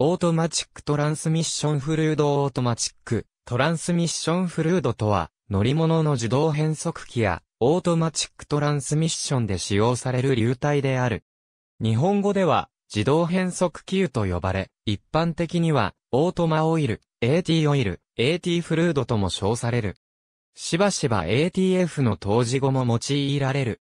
オートマチックトランスミッションフルードオートマチックトランスミッションフルードとは乗り物の自動変速機やオートマチックトランスミッションで使用される流体である。日本語では自動変速機油と呼ばれ、一般的にはオートマオイル、AT オイル、AT フルードとも称される。しばしば ATF の当時語も用いられる。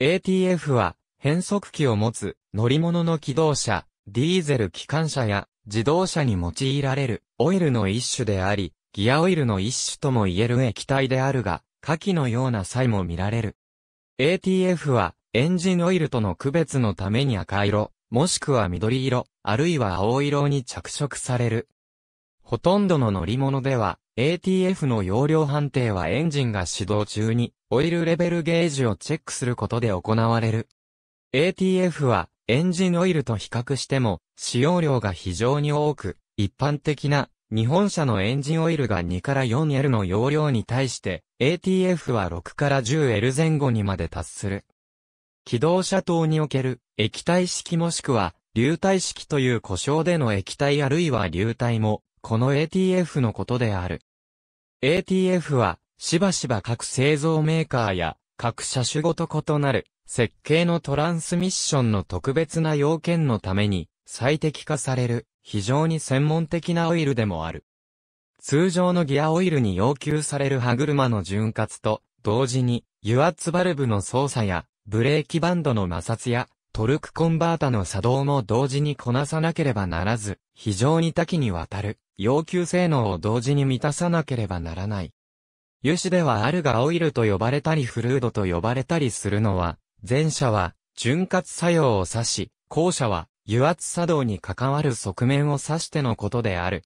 ATF は変速機を持つ乗り物の機動車、ディーゼル機関車や自動車に用いられるオイルの一種であり、ギアオイルの一種とも言える液体であるが、下記のような際も見られる。ATF はエンジンオイルとの区別のために赤色、もしくは緑色、あるいは青色に着色される。ほとんどの乗り物では、ATF の容量判定はエンジンが始動中に、オイルレベルゲージをチェックすることで行われる。ATF は、エンジンオイルと比較しても、使用量が非常に多く、一般的な日本車のエンジンオイルが2から 4L の容量に対して、ATF は6から 10L 前後にまで達する。機動車等における液体式もしくは流体式という故障での液体あるいは流体も、この ATF のことである。ATF は、しばしば各製造メーカーや各車種ごと異なる設計のトランスミッションの特別な要件のために最適化される非常に専門的なオイルでもある。通常のギアオイルに要求される歯車の潤滑と同時に油圧バルブの操作やブレーキバンドの摩擦やトルクコンバータの作動も同時にこなさなければならず非常に多岐にわたる要求性能を同時に満たさなければならない。油脂ではあるがオイルと呼ばれたりフルードと呼ばれたりするのは前者は、潤滑作用を指し、後者は、油圧作動に関わる側面を指してのことである。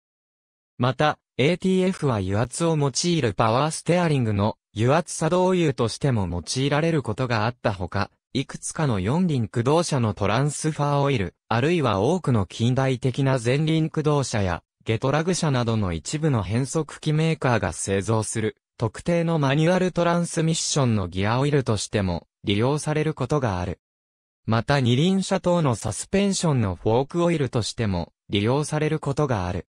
また、ATF は油圧を用いるパワーステアリングの油圧作動油としても用いられることがあったほか、いくつかの四輪駆動車のトランスファーオイル、あるいは多くの近代的な前輪駆動車や、ゲトラグ車などの一部の変速機メーカーが製造する、特定のマニュアルトランスミッションのギアオイルとしても利用されることがある。また二輪車等のサスペンションのフォークオイルとしても利用されることがある。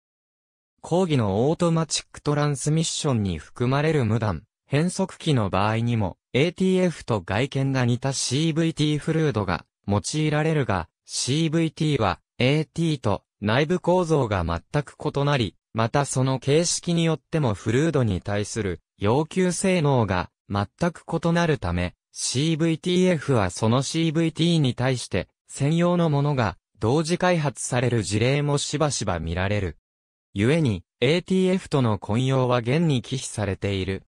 講義のオートマチックトランスミッションに含まれる無断、変速機の場合にも ATF と外見が似た CVT フルードが用いられるが、CVT は AT と内部構造が全く異なり、またその形式によってもフルードに対する要求性能が全く異なるため、CVTF はその CVT に対して専用のものが同時開発される事例もしばしば見られる。故に ATF との混用は現に忌避されている。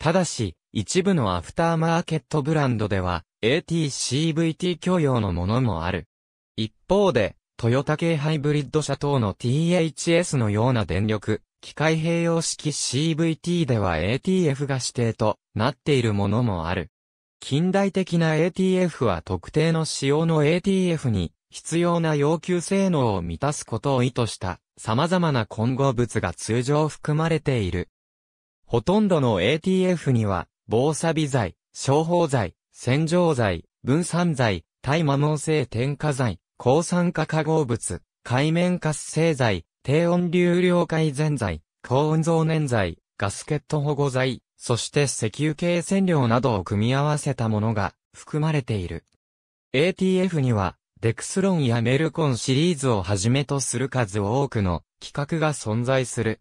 ただし、一部のアフターマーケットブランドでは ATCVT 許容のものもある。一方で、トヨタ系ハイブリッド車等の THS のような電力、機械併用式 CVT では ATF が指定となっているものもある。近代的な ATF は特定の仕様の ATF に必要な要求性能を満たすことを意図した様々な混合物が通常含まれている。ほとんどの ATF には防錆剤、消泡剤、洗浄剤、分散剤、対摩耗性添加剤、抗酸化化合物、海面活性剤、低温流量改善剤、高温増粘剤、ガスケット保護剤、そして石油系染料などを組み合わせたものが含まれている。ATF には、デクスロンやメルコンシリーズをはじめとする数多くの企画が存在する。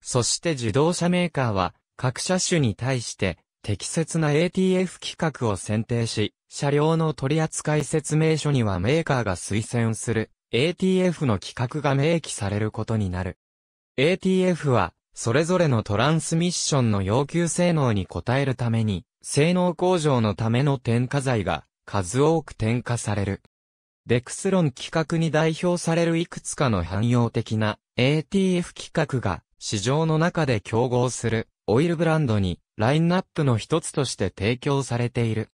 そして自動車メーカーは、各車種に対して適切な ATF 規格を選定し、車両の取扱説明書にはメーカーが推薦する ATF の規格が明記されることになる。ATF はそれぞれのトランスミッションの要求性能に応えるために、性能向上のための添加剤が数多く添加される。デクスロン規格に代表されるいくつかの汎用的な ATF 規格が市場の中で競合するオイルブランドにラインナップの一つとして提供されている。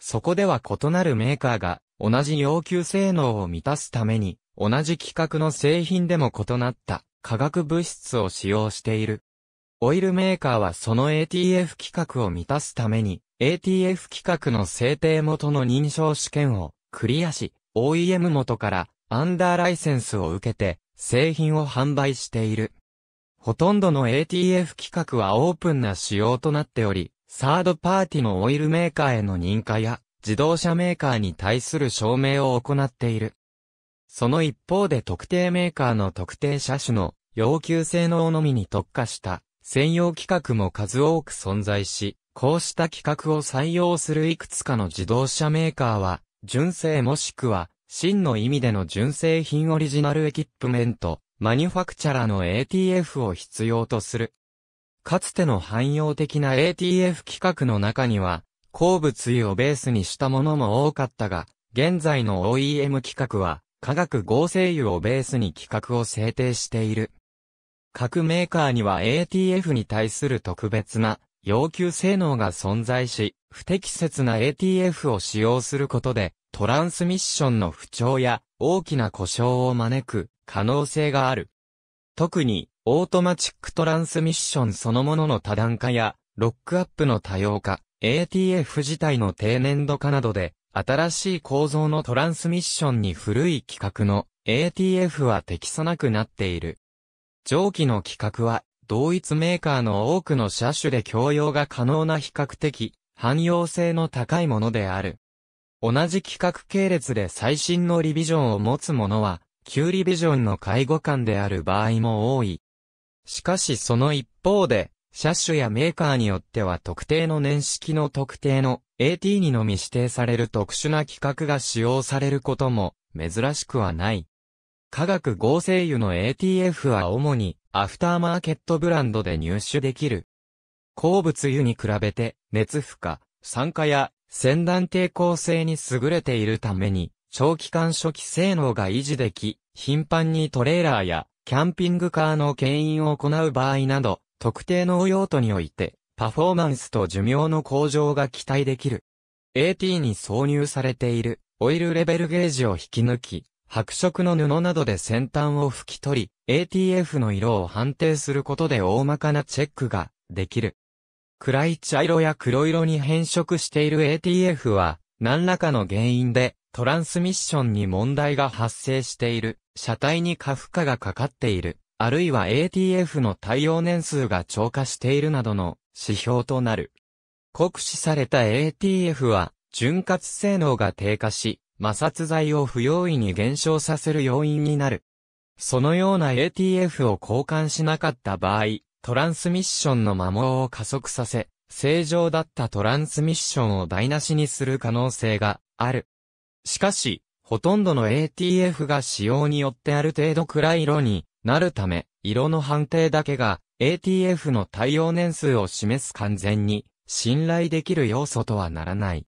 そこでは異なるメーカーが同じ要求性能を満たすために同じ規格の製品でも異なった化学物質を使用している。オイルメーカーはその ATF 規格を満たすために、ATF 規格の制定元の認証試験をクリアし、OEM 元からアンダーライセンスを受けて製品を販売している。ほとんどの ATF 規格はオープンな仕様となっており、サードパーティのオイルメーカーへの認可や自動車メーカーに対する証明を行っている。その一方で特定メーカーの特定車種の要求性能のみに特化した専用規格も数多く存在し、こうした規格を採用するいくつかの自動車メーカーは、純正もしくは、真の意味での純正品オリジナルエキップメント、マニュファクチャラの ATF を必要とする。かつての汎用的な ATF 規格の中には、鉱物油をベースにしたものも多かったが、現在の OEM 規格は、化学合成油をベースに規格を制定している。各メーカーには ATF に対する特別な要求性能が存在し、不適切な ATF を使用することで、トランスミッションの不調や大きな故障を招く可能性がある。特に、オートマチックトランスミッションそのものの多段化や、ロックアップの多様化、ATF 自体の低粘度化などで、新しい構造のトランスミッションに古い規格の ATF は適さなくなっている。上記の規格は、同一メーカーの多くの車種で共用が可能な比較的、汎用性の高いものである。同じ規格系列で最新のリビジョンを持つものは、旧リビジョンの介護官である場合も多い。しかしその一方で、車種やメーカーによっては特定の年式の特定の AT にのみ指定される特殊な規格が使用されることも珍しくはない。化学合成油の ATF は主にアフターマーケットブランドで入手できる。鉱物油に比べて熱負荷、酸化や先端抵抗性に優れているために長期間初期性能が維持でき、頻繁にトレーラーやキャンピングカーの牽引を行う場合など特定の用途においてパフォーマンスと寿命の向上が期待できる。AT に挿入されているオイルレベルゲージを引き抜き、白色の布などで先端を拭き取り、ATF の色を判定することで大まかなチェックができる。暗い茶色や黒色に変色している ATF は、何らかの原因で、トランスミッションに問題が発生している、車体に過負荷がかかっている、あるいは ATF の対応年数が超過しているなどの指標となる。酷使された ATF は、潤滑性能が低下し、摩擦剤を不用意に減少させる要因になる。そのような ATF を交換しなかった場合、トランスミッションの摩耗を加速させ、正常だったトランスミッションを台無しにする可能性がある。しかし、ほとんどの ATF が使用によってある程度暗い色になるため、色の判定だけが ATF の対応年数を示す完全に信頼できる要素とはならない。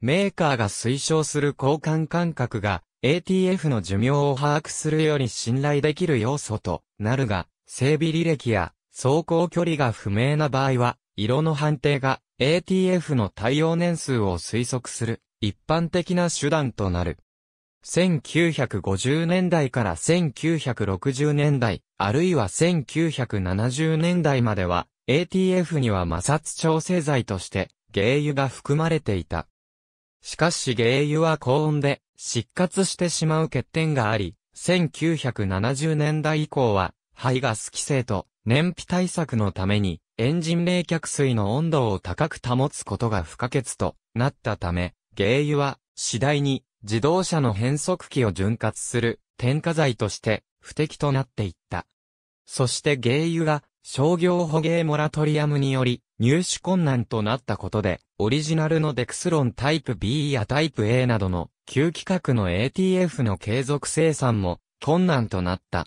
メーカーが推奨する交換間隔が ATF の寿命を把握するより信頼できる要素となるが、整備履歴や走行距離が不明な場合は、色の判定が ATF の対応年数を推測する一般的な手段となる。1950年代から1960年代、あるいは1970年代までは、ATF には摩擦調整剤として、原油が含まれていた。しかし原油は高温で、失活してしまう欠点があり、1970年代以降は、排ガス規制と燃費対策のために、エンジン冷却水の温度を高く保つことが不可欠となったため、原油は次第に自動車の変速機を潤滑する添加剤として不適となっていった。そして原油が商業捕鯨モラトリアムにより入手困難となったことで、オリジナルのデクスロンタイプ B やタイプ A などの旧規格の ATF の継続生産も困難となった。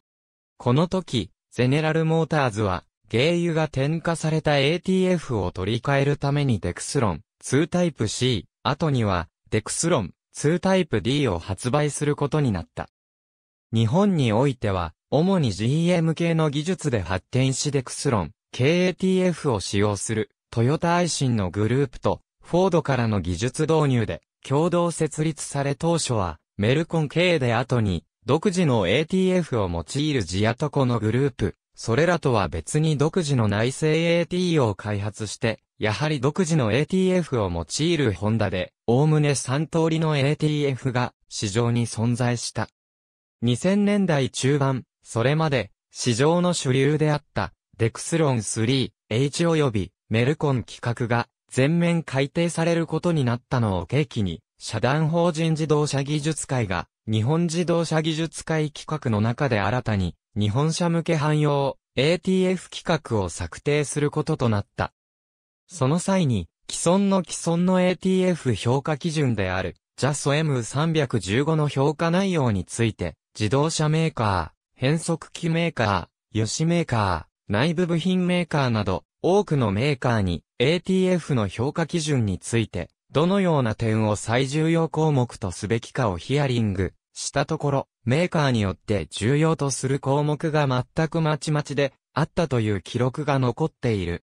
この時、ゼネラルモーターズは、原油が添加された ATF を取り替えるためにデクスロン2タイプ C、後にはデクスロン2タイプ D を発売することになった。日本においては、主に GM 系の技術で発展しデクスロン、KATF を使用する、トヨタアイシンのグループと、フォードからの技術導入で、共同設立され当初は、メルコン系で後に、独自の ATF を用いるジアトコのグループ、それらとは別に独自の内製 AT を開発して、やはり独自の ATF を用いるホンダで、おおむね3通りの ATF が市場に存在した。2000年代中盤、それまで市場の主流であったデクスロン 3H 及びメルコン規格が全面改定されることになったのを契機に、社団法人自動車技術会が日本自動車技術会規格の中で新たに日本車向け汎用 ATF 規格を策定することとなった。その際に、既存の既存の ATF 評価基準である、JASO M315 の評価内容について、自動車メーカー、変速機メーカー、ヨシメーカー、内部部品メーカーなど、多くのメーカーに ATF の評価基準について、どのような点を最重要項目とすべきかをヒアリングしたところ、メーカーによって重要とする項目が全くまちまちであったという記録が残っている。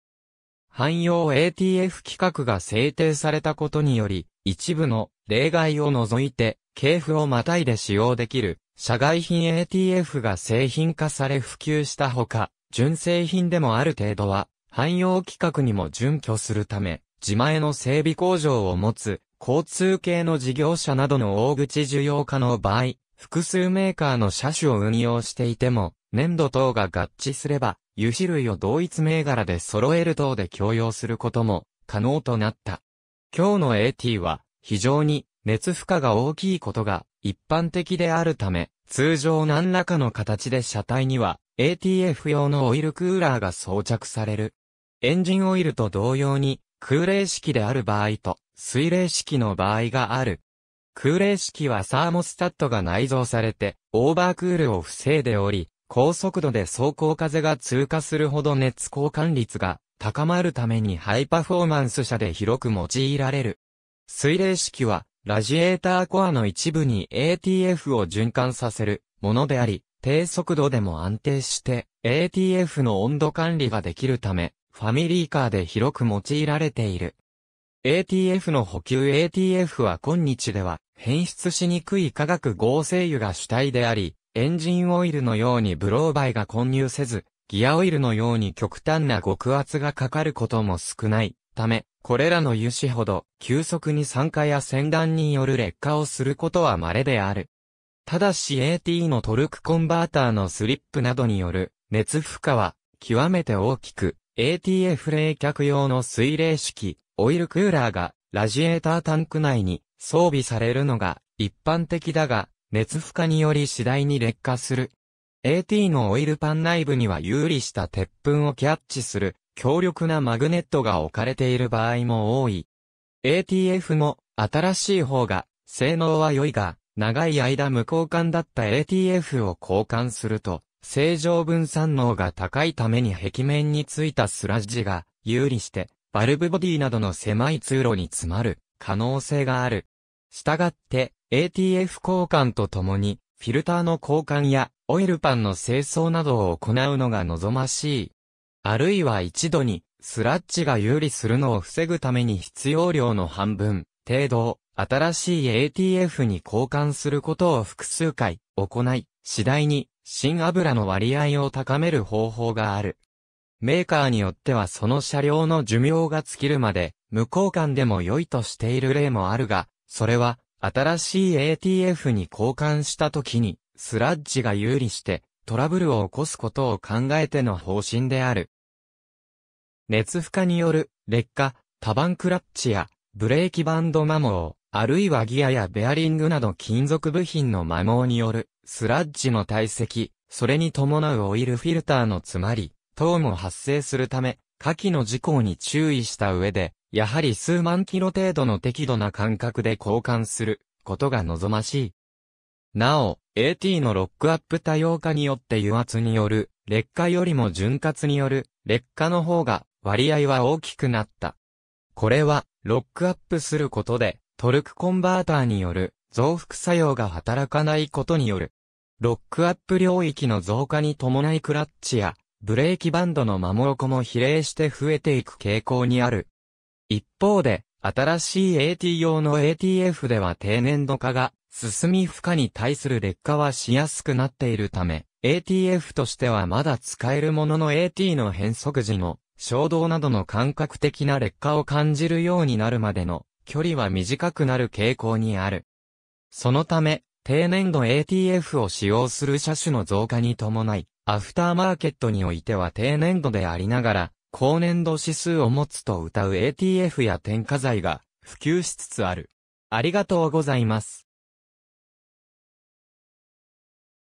汎用 ATF 規格が制定されたことにより、一部の例外を除いて、系譜をまたいで使用できる、社外品 ATF が製品化され普及したほか、純正品でもある程度は、汎用規格にも準拠するため、自前の整備工場を持つ、交通系の事業者などの大口需要化の場合、複数メーカーの車種を運用していても、粘土等が合致すれば、油脂類を同一銘柄で揃える等で共用することも可能となった。今日の AT は非常に熱負荷が大きいことが一般的であるため、通常何らかの形で車体には ATF 用のオイルクーラーが装着される。エンジンオイルと同様に空冷式である場合と水冷式の場合がある。空冷式はサーモスタットが内蔵されてオーバークールを防いでおり、高速度で走行風が通過するほど熱交換率が高まるためにハイパフォーマンス車で広く用いられる。水冷式は、ラジエーターコアの一部に ATF を循環させるものであり、低速度でも安定して ATF の温度管理ができるため、ファミリーカーで広く用いられている。ATF の補給 ATF は今日では変質しにくい化学合成油が主体であり、エンジンオイルのようにブローバイが混入せず、ギアオイルのように極端な極圧がかかることも少ないため、これらの油脂ほど急速に酸化や洗断による劣化をすることは稀である。ただし AT のトルクコンバーターのスリップなどによる熱負荷は極めて大きく、ATF 冷却用の水冷式オイルクーラーがラジエータータンク内に装備されるのが一般的だが、熱負荷により次第に劣化する。AT のオイルパン内部には有利した鉄粉をキャッチする強力なマグネットが置かれている場合も多い。ATF も新しい方が性能は良いが長い間無交換だった ATF を交換すると正常分散能が高いために壁面についたスラッジが有利してバルブボディなどの狭い通路に詰まる可能性がある。したがって、ATF 交換とともに、フィルターの交換や、オイルパンの清掃などを行うのが望ましい。あるいは一度に、スラッジが有利するのを防ぐために必要量の半分、程度を、新しい ATF に交換することを複数回、行い、次第に、新油の割合を高める方法がある。メーカーによってはその車両の寿命が尽きるまで、無交換でも良いとしている例もあるが、それは、新しい ATF に交換した時に、スラッジが有利して、トラブルを起こすことを考えての方針である。熱負荷による劣化、多ンクラッチやブレーキバンド摩耗、あるいはギアやベアリングなど金属部品の摩耗によるスラッジの堆積、それに伴うオイルフィルターの詰まり、等も発生するため、下記の事項に注意した上で、やはり数万キロ程度の適度な間隔で交換することが望ましい。なお、AT のロックアップ多様化によって油圧による劣化よりも潤滑による劣化の方が割合は大きくなった。これはロックアップすることでトルクコンバーターによる増幅作用が働かないことによるロックアップ領域の増加に伴いクラッチやブレーキバンドの守ろこも比例して増えていく傾向にある。一方で、新しい AT 用の ATF では低粘度化が進み負荷に対する劣化はしやすくなっているため、ATF としてはまだ使えるものの AT の変速時の衝動などの感覚的な劣化を感じるようになるまでの距離は短くなる傾向にある。そのため、低粘度 ATF を使用する車種の増加に伴い、アフターマーケットにおいては低粘度でありながら、高粘度指数を持つと謳う ATF や添加剤が普及しつつある。ありがとうございます。